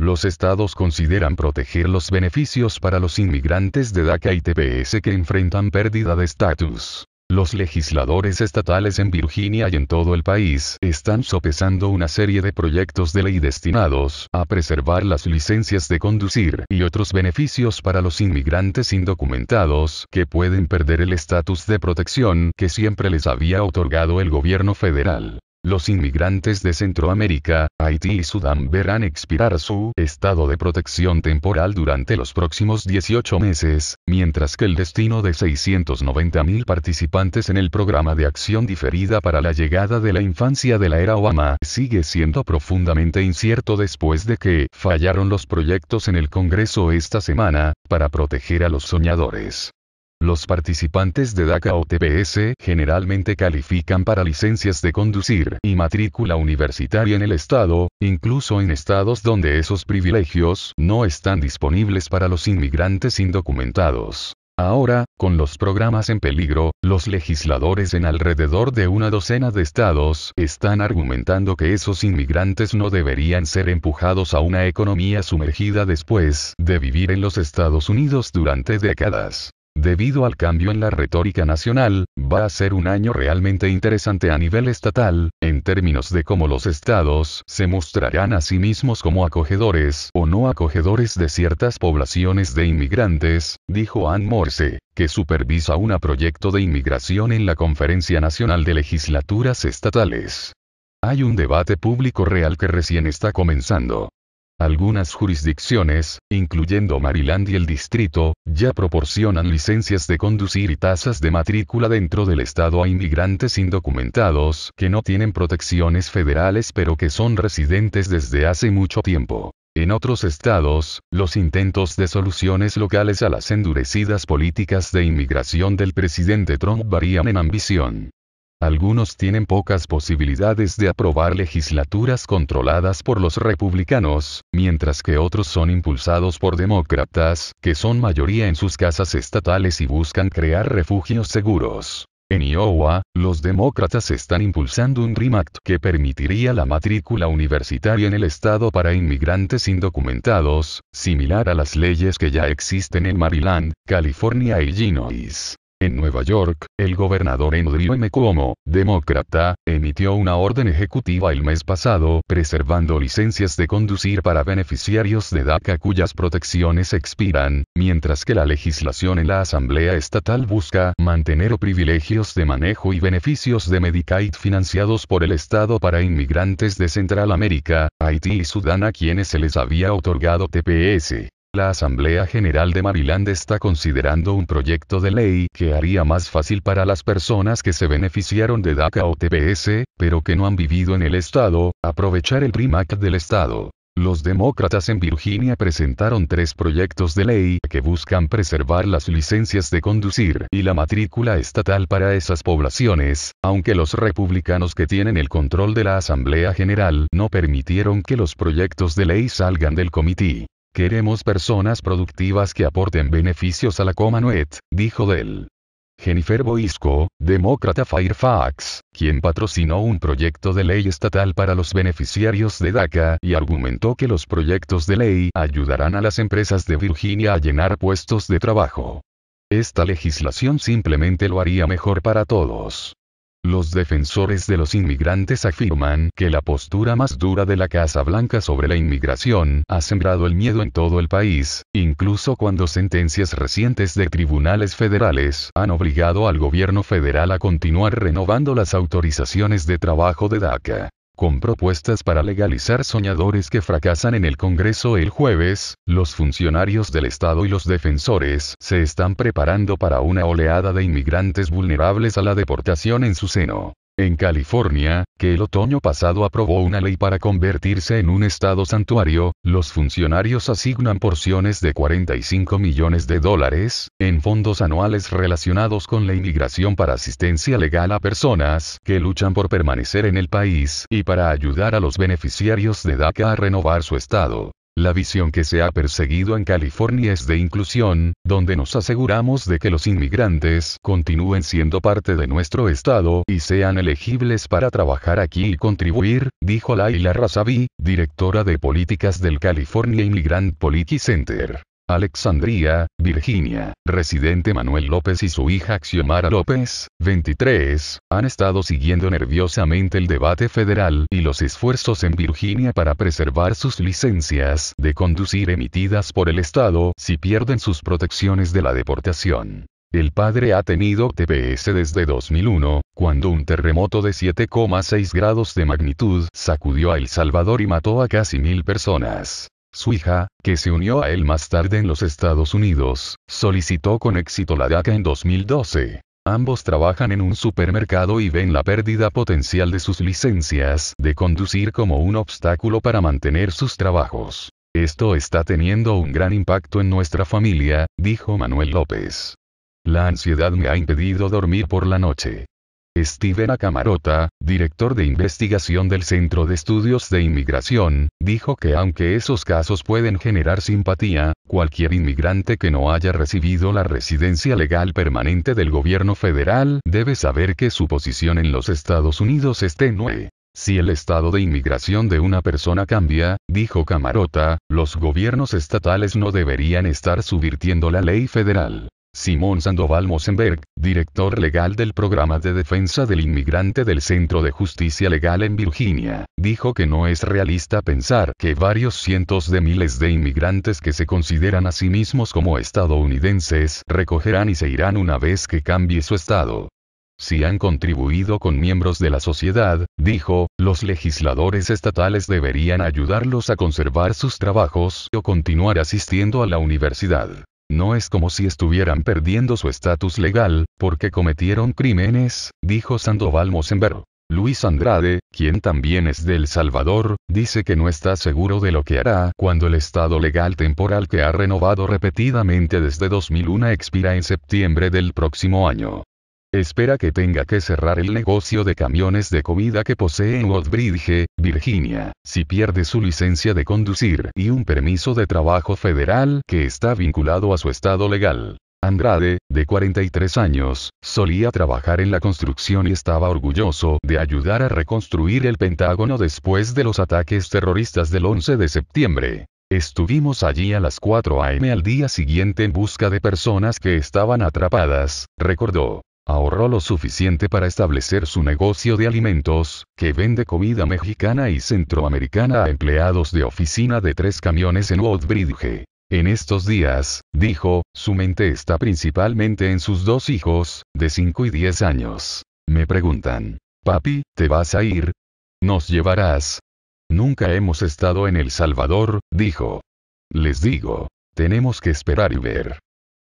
Los estados consideran proteger los beneficios para los inmigrantes de DACA y TPS que enfrentan pérdida de estatus. Los legisladores estatales en Virginia y en todo el país están sopesando una serie de proyectos de ley destinados a preservar las licencias de conducir y otros beneficios para los inmigrantes indocumentados que pueden perder el estatus de protección que siempre les había otorgado el gobierno federal. Los inmigrantes de Centroamérica, Haití y Sudán verán expirar su estado de protección temporal durante los próximos 18 meses, mientras que el destino de 690 mil participantes en el programa de acción diferida para la llegada de la infancia de la era Obama sigue siendo profundamente incierto después de que fallaron los proyectos en el Congreso esta semana, para proteger a los soñadores. Los participantes de DACA o TPS generalmente califican para licencias de conducir y matrícula universitaria en el Estado, incluso en estados donde esos privilegios no están disponibles para los inmigrantes indocumentados. Ahora, con los programas en peligro, los legisladores en alrededor de una docena de estados están argumentando que esos inmigrantes no deberían ser empujados a una economía sumergida después de vivir en los Estados Unidos durante décadas debido al cambio en la retórica nacional, va a ser un año realmente interesante a nivel estatal, en términos de cómo los estados se mostrarán a sí mismos como acogedores o no acogedores de ciertas poblaciones de inmigrantes, dijo Ann Morse, que supervisa un proyecto de inmigración en la Conferencia Nacional de Legislaturas Estatales. Hay un debate público real que recién está comenzando. Algunas jurisdicciones, incluyendo Maryland y el distrito, ya proporcionan licencias de conducir y tasas de matrícula dentro del estado a inmigrantes indocumentados que no tienen protecciones federales pero que son residentes desde hace mucho tiempo. En otros estados, los intentos de soluciones locales a las endurecidas políticas de inmigración del presidente Trump varían en ambición. Algunos tienen pocas posibilidades de aprobar legislaturas controladas por los republicanos, mientras que otros son impulsados por demócratas, que son mayoría en sus casas estatales y buscan crear refugios seguros. En Iowa, los demócratas están impulsando un DREAM que permitiría la matrícula universitaria en el estado para inmigrantes indocumentados, similar a las leyes que ya existen en Maryland, California y Illinois. En Nueva York, el gobernador Andrew M. Cuomo, demócrata, emitió una orden ejecutiva el mes pasado preservando licencias de conducir para beneficiarios de DACA cuyas protecciones expiran, mientras que la legislación en la Asamblea Estatal busca mantener privilegios de manejo y beneficios de Medicaid financiados por el Estado para inmigrantes de Centralamérica, Haití y Sudán a quienes se les había otorgado TPS. La Asamblea General de Maryland está considerando un proyecto de ley que haría más fácil para las personas que se beneficiaron de DACA o TPS, pero que no han vivido en el estado, aprovechar el PRIMAC del estado. Los demócratas en Virginia presentaron tres proyectos de ley que buscan preservar las licencias de conducir y la matrícula estatal para esas poblaciones, aunque los republicanos que tienen el control de la Asamblea General no permitieron que los proyectos de ley salgan del comité. Queremos personas productivas que aporten beneficios a la Commonwealth, dijo Dell. Jennifer Boisco, demócrata Fairfax, quien patrocinó un proyecto de ley estatal para los beneficiarios de DACA y argumentó que los proyectos de ley ayudarán a las empresas de Virginia a llenar puestos de trabajo. Esta legislación simplemente lo haría mejor para todos. Los defensores de los inmigrantes afirman que la postura más dura de la Casa Blanca sobre la inmigración ha sembrado el miedo en todo el país, incluso cuando sentencias recientes de tribunales federales han obligado al gobierno federal a continuar renovando las autorizaciones de trabajo de DACA con propuestas para legalizar soñadores que fracasan en el Congreso el jueves, los funcionarios del Estado y los defensores se están preparando para una oleada de inmigrantes vulnerables a la deportación en su seno. En California, que el otoño pasado aprobó una ley para convertirse en un estado santuario, los funcionarios asignan porciones de 45 millones de dólares en fondos anuales relacionados con la inmigración para asistencia legal a personas que luchan por permanecer en el país y para ayudar a los beneficiarios de DACA a renovar su estado. La visión que se ha perseguido en California es de inclusión, donde nos aseguramos de que los inmigrantes continúen siendo parte de nuestro estado y sean elegibles para trabajar aquí y contribuir, dijo Laila Razavi, directora de políticas del California Immigrant Policy Center. Alexandria, Virginia, residente Manuel López y su hija Xiomara López, 23, han estado siguiendo nerviosamente el debate federal y los esfuerzos en Virginia para preservar sus licencias de conducir emitidas por el Estado si pierden sus protecciones de la deportación. El padre ha tenido TPS desde 2001, cuando un terremoto de 7,6 grados de magnitud sacudió a El Salvador y mató a casi mil personas. Su hija, que se unió a él más tarde en los Estados Unidos, solicitó con éxito la DACA en 2012. Ambos trabajan en un supermercado y ven la pérdida potencial de sus licencias de conducir como un obstáculo para mantener sus trabajos. Esto está teniendo un gran impacto en nuestra familia, dijo Manuel López. La ansiedad me ha impedido dormir por la noche. Steven Akamarota, director de investigación del Centro de Estudios de Inmigración, dijo que aunque esos casos pueden generar simpatía, cualquier inmigrante que no haya recibido la residencia legal permanente del gobierno federal debe saber que su posición en los Estados Unidos es tenue. Si el estado de inmigración de una persona cambia, dijo Camarota, los gobiernos estatales no deberían estar subvirtiendo la ley federal. Simón Sandoval Mosenberg, director legal del programa de defensa del inmigrante del Centro de Justicia Legal en Virginia, dijo que no es realista pensar que varios cientos de miles de inmigrantes que se consideran a sí mismos como estadounidenses recogerán y se irán una vez que cambie su estado. Si han contribuido con miembros de la sociedad, dijo, los legisladores estatales deberían ayudarlos a conservar sus trabajos o continuar asistiendo a la universidad. No es como si estuvieran perdiendo su estatus legal, porque cometieron crímenes, dijo Sandoval Mosenberg. Luis Andrade, quien también es de El Salvador, dice que no está seguro de lo que hará cuando el estado legal temporal que ha renovado repetidamente desde 2001 expira en septiembre del próximo año. Espera que tenga que cerrar el negocio de camiones de comida que posee en Woodbridge, Virginia, si pierde su licencia de conducir y un permiso de trabajo federal que está vinculado a su estado legal. Andrade, de 43 años, solía trabajar en la construcción y estaba orgulloso de ayudar a reconstruir el Pentágono después de los ataques terroristas del 11 de septiembre. Estuvimos allí a las 4 a.m. al día siguiente en busca de personas que estaban atrapadas, recordó. Ahorró lo suficiente para establecer su negocio de alimentos, que vende comida mexicana y centroamericana a empleados de oficina de tres camiones en Woodbridge. En estos días, dijo, su mente está principalmente en sus dos hijos, de 5 y 10 años. Me preguntan, papi, ¿te vas a ir? ¿Nos llevarás? Nunca hemos estado en El Salvador, dijo. Les digo, tenemos que esperar y ver.